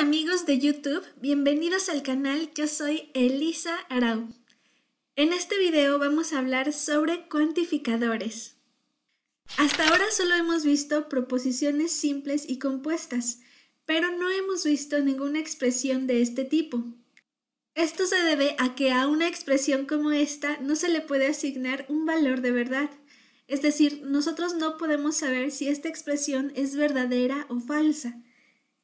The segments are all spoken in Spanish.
amigos de YouTube, bienvenidos al canal, yo soy Elisa Arau. En este video vamos a hablar sobre cuantificadores. Hasta ahora solo hemos visto proposiciones simples y compuestas, pero no hemos visto ninguna expresión de este tipo. Esto se debe a que a una expresión como esta no se le puede asignar un valor de verdad, es decir, nosotros no podemos saber si esta expresión es verdadera o falsa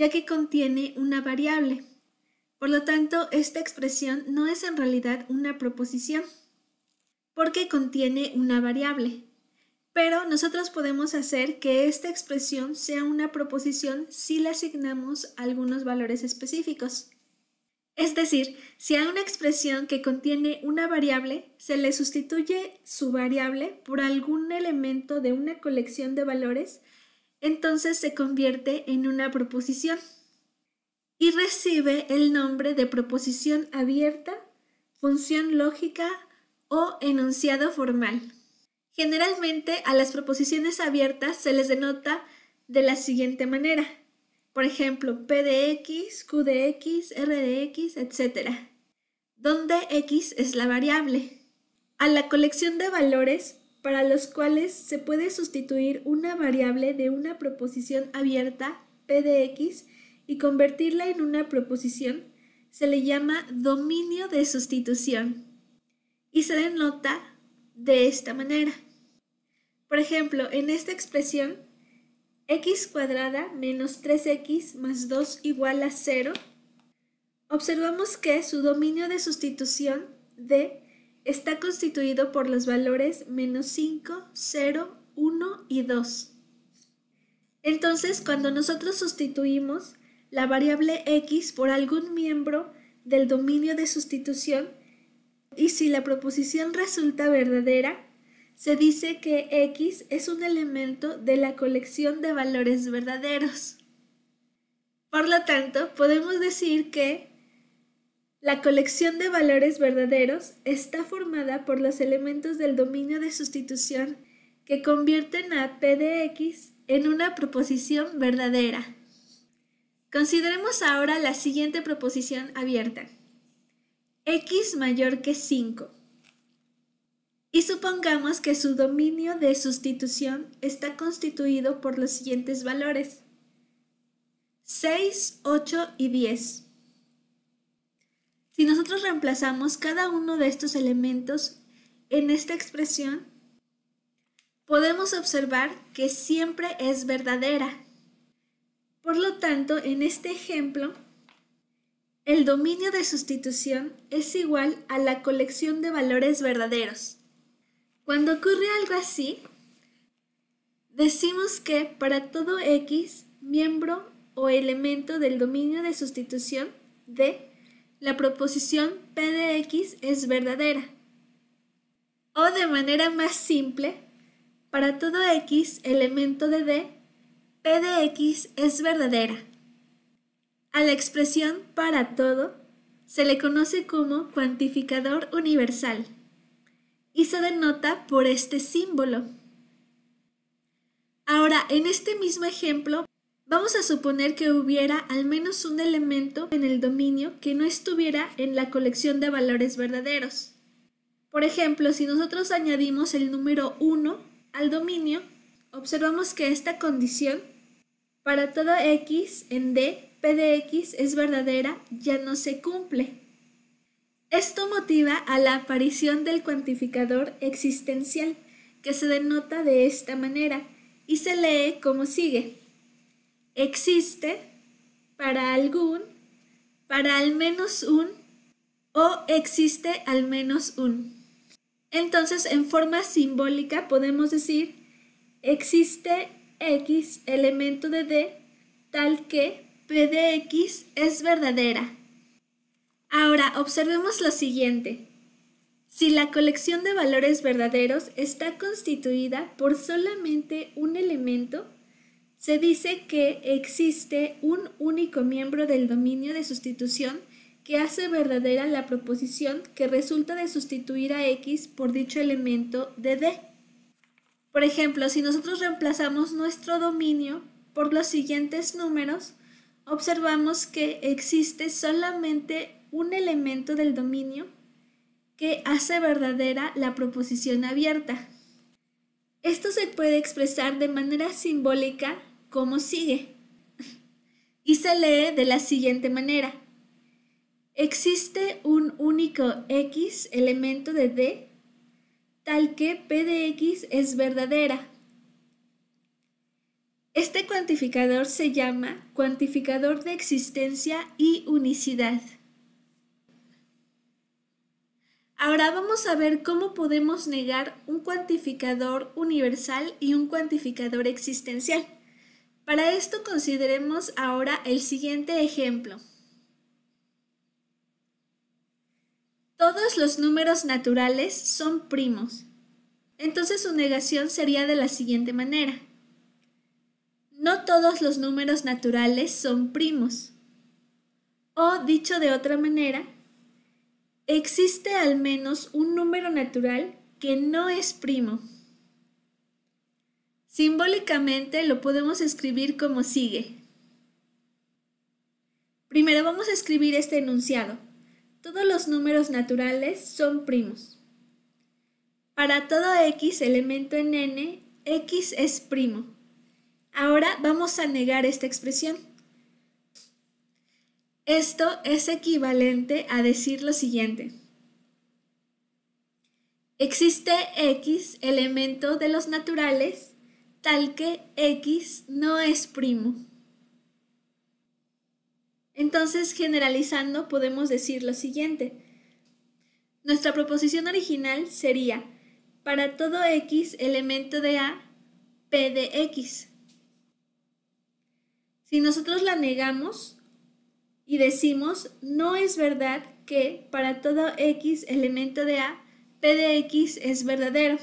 ya que contiene una variable. Por lo tanto, esta expresión no es en realidad una proposición, porque contiene una variable. Pero nosotros podemos hacer que esta expresión sea una proposición si le asignamos algunos valores específicos. Es decir, si a una expresión que contiene una variable se le sustituye su variable por algún elemento de una colección de valores, entonces se convierte en una proposición y recibe el nombre de proposición abierta, función lógica o enunciado formal. Generalmente a las proposiciones abiertas se les denota de la siguiente manera. Por ejemplo, P de X, Q de X, R de X, etc. Donde X es la variable. A la colección de valores para los cuales se puede sustituir una variable de una proposición abierta P de X y convertirla en una proposición, se le llama dominio de sustitución y se denota de esta manera. Por ejemplo, en esta expresión, x cuadrada menos 3x más 2 igual a 0, observamos que su dominio de sustitución de Está constituido por los valores menos 5, 0, 1 y 2. Entonces, cuando nosotros sustituimos la variable x por algún miembro del dominio de sustitución, y si la proposición resulta verdadera, se dice que x es un elemento de la colección de valores verdaderos. Por lo tanto, podemos decir que la colección de valores verdaderos está formada por los elementos del dominio de sustitución que convierten a P de X en una proposición verdadera. Consideremos ahora la siguiente proposición abierta. X mayor que 5. Y supongamos que su dominio de sustitución está constituido por los siguientes valores. 6, 8 y 10. Si nosotros reemplazamos cada uno de estos elementos en esta expresión, podemos observar que siempre es verdadera. Por lo tanto, en este ejemplo, el dominio de sustitución es igual a la colección de valores verdaderos. Cuando ocurre algo así, decimos que para todo X, miembro o elemento del dominio de sustitución de la proposición P de X es verdadera. O de manera más simple, para todo X elemento de D, P de X es verdadera. A la expresión para todo se le conoce como cuantificador universal y se denota por este símbolo. Ahora, en este mismo ejemplo Vamos a suponer que hubiera al menos un elemento en el dominio que no estuviera en la colección de valores verdaderos. Por ejemplo, si nosotros añadimos el número 1 al dominio, observamos que esta condición para todo x en D, p de x es verdadera ya no se cumple. Esto motiva a la aparición del cuantificador existencial, que se denota de esta manera y se lee como sigue existe para algún, para al menos un o existe al menos un. Entonces, en forma simbólica podemos decir existe x elemento de d tal que p de x es verdadera. Ahora, observemos lo siguiente. Si la colección de valores verdaderos está constituida por solamente un elemento, se dice que existe un único miembro del dominio de sustitución que hace verdadera la proposición que resulta de sustituir a X por dicho elemento de D. Por ejemplo, si nosotros reemplazamos nuestro dominio por los siguientes números, observamos que existe solamente un elemento del dominio que hace verdadera la proposición abierta. Esto se puede expresar de manera simbólica ¿Cómo sigue y se lee de la siguiente manera. Existe un único X elemento de D tal que P de X es verdadera. Este cuantificador se llama cuantificador de existencia y unicidad. Ahora vamos a ver cómo podemos negar un cuantificador universal y un cuantificador existencial. Para esto consideremos ahora el siguiente ejemplo. Todos los números naturales son primos. Entonces su negación sería de la siguiente manera. No todos los números naturales son primos. O dicho de otra manera, existe al menos un número natural que no es primo. Simbólicamente lo podemos escribir como sigue. Primero vamos a escribir este enunciado. Todos los números naturales son primos. Para todo x elemento en n, x es primo. Ahora vamos a negar esta expresión. Esto es equivalente a decir lo siguiente. Existe x elemento de los naturales tal que X no es primo. Entonces, generalizando, podemos decir lo siguiente. Nuestra proposición original sería, para todo X elemento de A, P de X. Si nosotros la negamos y decimos, no es verdad que para todo X elemento de A, P de X es verdadero.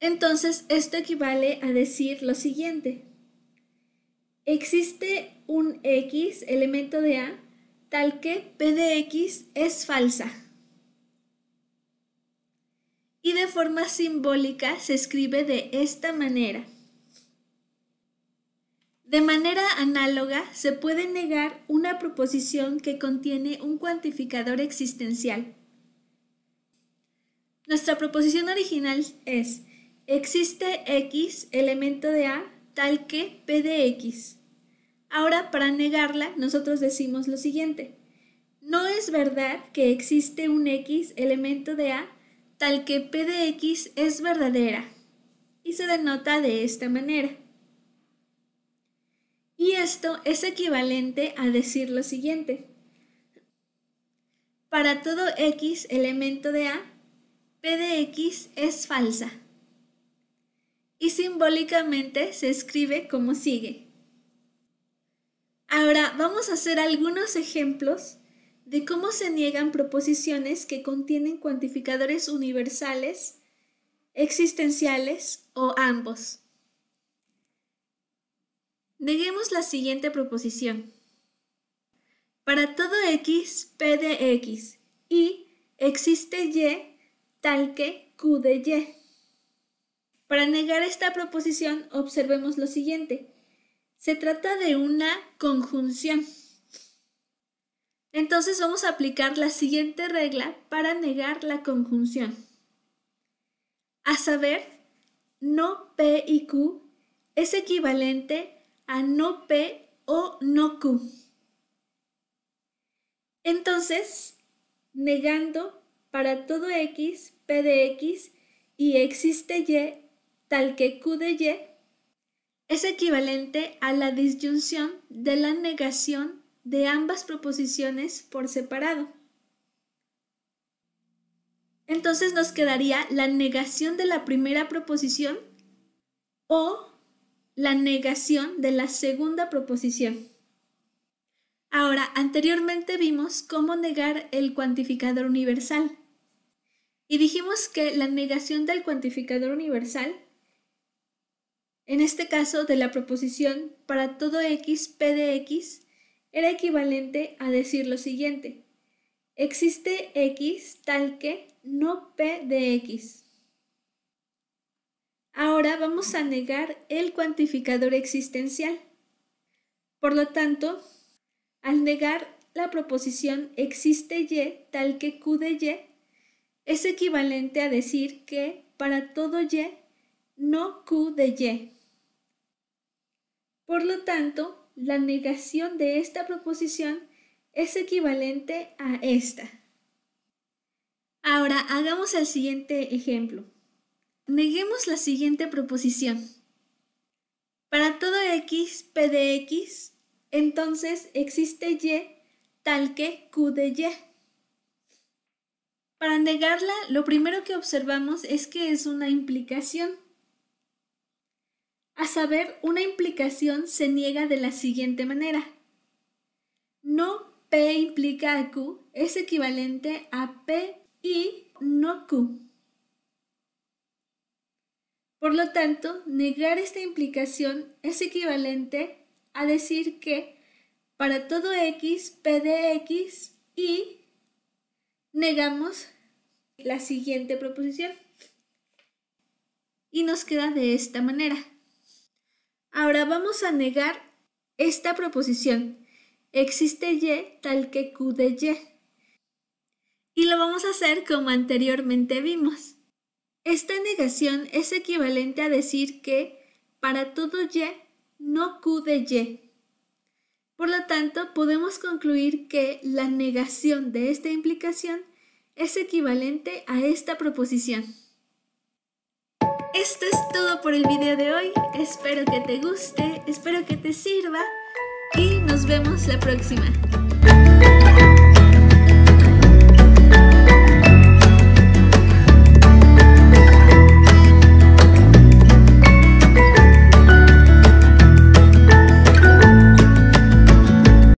Entonces, esto equivale a decir lo siguiente. Existe un X, elemento de A, tal que P de X es falsa. Y de forma simbólica se escribe de esta manera. De manera análoga, se puede negar una proposición que contiene un cuantificador existencial. Nuestra proposición original es Existe X, elemento de A, tal que P de X. Ahora, para negarla, nosotros decimos lo siguiente. No es verdad que existe un X, elemento de A, tal que P de X es verdadera. Y se denota de esta manera. Y esto es equivalente a decir lo siguiente. Para todo X elemento de A, P de X es falsa y simbólicamente se escribe como sigue. Ahora vamos a hacer algunos ejemplos de cómo se niegan proposiciones que contienen cuantificadores universales, existenciales o ambos. Neguemos la siguiente proposición. Para todo x, p de x y existe y tal que q de y. Para negar esta proposición, observemos lo siguiente. Se trata de una conjunción. Entonces vamos a aplicar la siguiente regla para negar la conjunción. A saber, no P y Q es equivalente a no P o no Q. Entonces, negando para todo X, P de X y existe Y tal que Q de Y es equivalente a la disyunción de la negación de ambas proposiciones por separado. Entonces nos quedaría la negación de la primera proposición o la negación de la segunda proposición. Ahora, anteriormente vimos cómo negar el cuantificador universal y dijimos que la negación del cuantificador universal en este caso de la proposición para todo x p de x, era equivalente a decir lo siguiente. Existe x tal que no p de x. Ahora vamos a negar el cuantificador existencial. Por lo tanto, al negar la proposición existe y tal que q de y, es equivalente a decir que para todo y, no q de y. Por lo tanto, la negación de esta proposición es equivalente a esta. Ahora hagamos el siguiente ejemplo. Neguemos la siguiente proposición. Para todo x p de x, entonces existe y tal que q de y. Para negarla, lo primero que observamos es que es una implicación. A saber, una implicación se niega de la siguiente manera. No P implica a Q es equivalente a P y no Q. Por lo tanto, negar esta implicación es equivalente a decir que para todo x, p de x y negamos la siguiente proposición. Y nos queda de esta manera. Ahora vamos a negar esta proposición. Existe Y tal que Q de Y. Y lo vamos a hacer como anteriormente vimos. Esta negación es equivalente a decir que para todo Y no Q de Y. Por lo tanto, podemos concluir que la negación de esta implicación es equivalente a esta proposición esto es todo por el video de hoy. Espero que te guste, espero que te sirva y nos vemos la próxima.